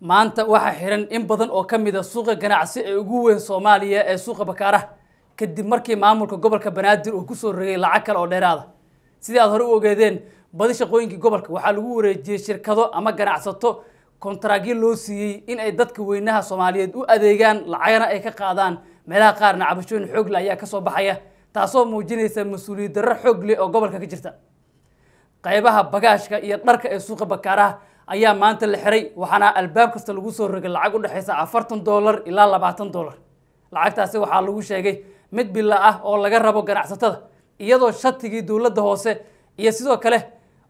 maanta waxaa xihan in badan oo ka mida ah suuqa ganacsi ee ugu weyn soomaaliya ee suuqa bakaaraha kadib markii maamulka gobolka banaadir uu kusoo rogay lacag kale oo dheeraada sidii aad hore u ogeedeen badi shaqooyinkii gobolka waxaa lagu wareejiyey shirkado ama ganacsato kontaragyo loo siiyey in ay dadka weynaha soomaaliyeed u adeegaan lacagana ay ka qaadaan meelaha qaarna cabashooyin xoogle ayaa ka soo baxaya taasoo muujinaysa mas-uuliyad darro xoog leh oo gobolka ka jirta qaybaha bagaashka iyo dharka ee suuqa bakaaraha ayaa maanta la xiray waxaana albaab kasta lagu soo rogay lacag u dhexaysa afartan dollar ilaa labaatan dollar lacagtaasi waxaa lagu sheegay mid bila ah oo laga rabo ganacsatada iyadoo shatigii dowladda hoose iyo sidoo kale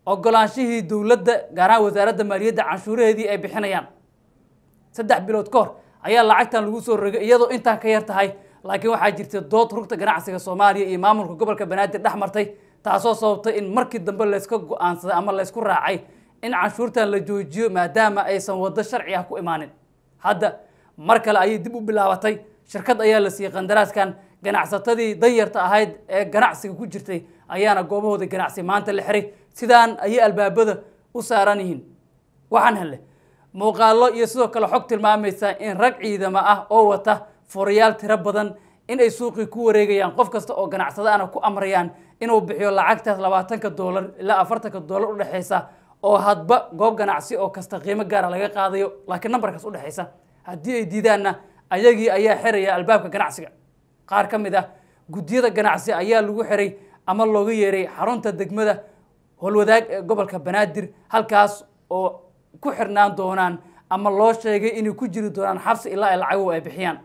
ogolaanshihii dowladda gaar wasaaradda maaliyadda canshuuraheedii ay bixinayaan saddex bilood ka hor ayaa lacagtan lagu soo rogay iyadoo intaan ka yar tahay laakiin waxaa jirtay dood rugta ganacsiga soomaaliya iyo maamulka gobolka banaadir dhex martay taasoo sababtay in markii dambe layska go-aansaday ama laysku raacay in canshuurtan la joojiyo maadaama aysan waddo sharci ah ku imaanin hadda mar kale ayay dib u bilaabatay shirkad ayaa la siiyey qandaraaskan ganacsatadii danyarta ahayd ee ganacsiga ku jirtay ayaana goobahooda ganacsi maanta la xiray sidaan ayay albaabada u saaran yihiin waxaan helle muuqaallo iyo sidoo kale xog tilmaamaysa in rag ciidama ah oo wata furayaal tiro badan inay suuqii ku wareegayaan qof kasta oo ganacsada ana ku amrayaan inuu bixiyo lacagtaas labaatanka doolar ilaa afartanka doolar dhexaysa oo hadba goob ganacsi oo kasta qiimo gaara ah laga qaadayo laakiin nambarkaas udhexaysa haddii ay diidaanna ayagii ayaa xiraya albaabka ganacsiga qaar ka mid ah guddiyada ganacsi ayaa lagu xiray ama looga yeeray xarunta degmada holwadaag ee gobolka banaadir halkaas oo ku xirnaan doonaan ama loo sheegay inay ku jiri doonaan xabsi ilaa ay lacagow ay bixiyaan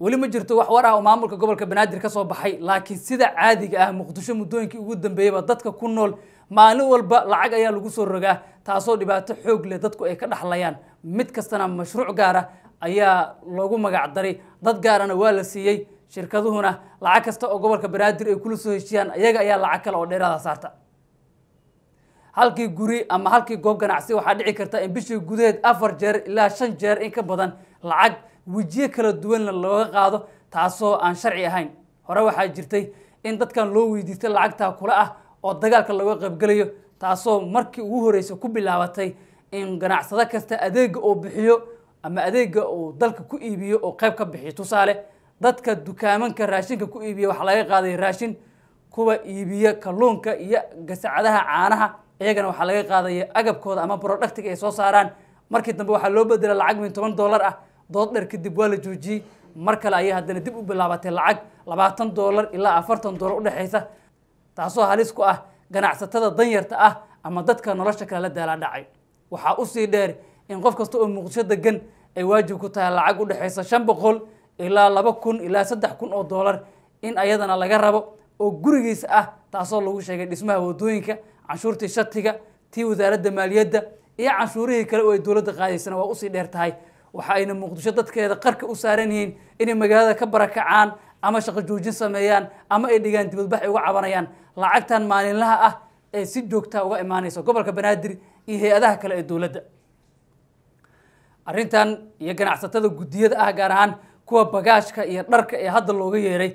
weli ma jirto wax war ah oo maamulka gobolka banaadir ka soo baxay laakiin sida caadiga ah muqdisho muddooyinkii ugu dambeeyey dadka ku nool maalin walba lacag ayaa lagu soo rogaa taasoo dhibaato xoog leh dadku ay ka dhexlayaan mid kastana mashruuc gaara ah ayaa loogu magacdaray dad gaarana waa la siiyey shirkaduhuna lacag kasta oo gobolka banaadir ay kula soo heshiyaan ayaga ayaa lacag kale oo dheeraada saarta halkii guri ama halkii goob ganacsi waxaa dhici karta in bishii gudaheed afar jeer ilaa shan jeer in ka badan lacag wejiyo kala duwanna looga qaado taasoo aan sharci ahayn hore waxaa jirtay in dadkan loo weydiistay lacagtaa kula ah oo dagaalka laga qaybgelayo taasoo markii ugu horreysay ku bilaabatay in ganacsado kasta adeega uu bixiyo ama adeega uu dalka ku iibiyo oo qayb ka bixiyo tusaale dadka dukaamanka raashinka ku iibiya waxaa laga qaaday raashin kuwa iibiya kalluunka iyo gasacadaha caanaha iyagana waxaa laga qaadaya agabkooda ama productiga ay soo saaraan markii dambe waxaa loo bedela lacag min toban dollar ah dood dheer kadib waa la joojiyey mar kale ayay haddana dib u bilaabatay lacag labaatan doolar ilaa afartan doolar u taasoo halis ku ah ganacsatada danyarta ah ama dadka nolosha kale la daalaa dhacay waxaa usii dheer in qof kasta oo muqdisho degan ay waajib ku tahay lacag u dhexaysa shan boqol ilaa laba kun ilaa saddex kun oo doolar in ayadana laga rabo oo gurigiisa ah taasoo lagu sheegay dhismaha wadooyinka canshuurtii shatiga tii wasaaradda maaliyadda iyo canshuurihii kale oo ay dowladda qaadaysana waa usii dheer tahay waxa ayna muqdisho dadkeeda qarka u saaran yihiin inay magaalada ka barakacaan ama shaqo joojin sameeyaan ama ay dhigaan dibadbax ay uga cabanayaan lacagtan maalinlaha ah ee si joogtaa uga imaanaysa gobolka banaadir iyo hay-adaha kale ee dowladda arrintan iyo ganacsatada guddiyada ah gaar ahaan kuwa bagaashka iyo dharka ee hadda looga yeeray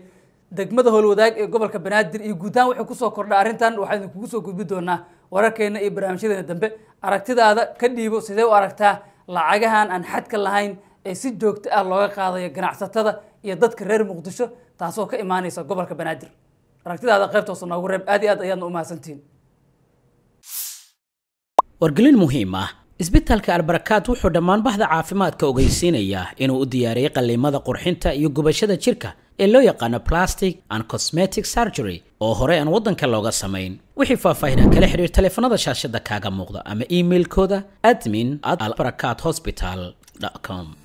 degmada howlwadaag ee gobolka banaadir iyo guudahaan waxay kusoo kordha arrintan waxaa kugu soo gudbi doonaa wararkeena iyo barnaamijyadeena dambe aragtidaada ka dhiibo sidee u aragtaa lacagahan aan xadka lahayn ee si joogto ah looga qaadayo ganacsatada iyo dadka reer muqdisho taasoo ka imaanaysa gobolka banaadir aragtidaada qaybta noogu reeb aad iyo aad ayaadna umahadsantihiin wargelin muhiim ah isbitaalka albarakaad wuxuu dhammaan bahda caafimaadka ogeysiinayaa inuu u diyaariyey qalliimada qurxinta iyo gubashada jirka ee loo yaqaano plastic and cosmetic surgery oo hore aan waddanka looga samayn wixii faahfaahinaa kala xiriir taleefanada shaashada kaaga muuqda ama emailkooda admin at albarakaat hosbital com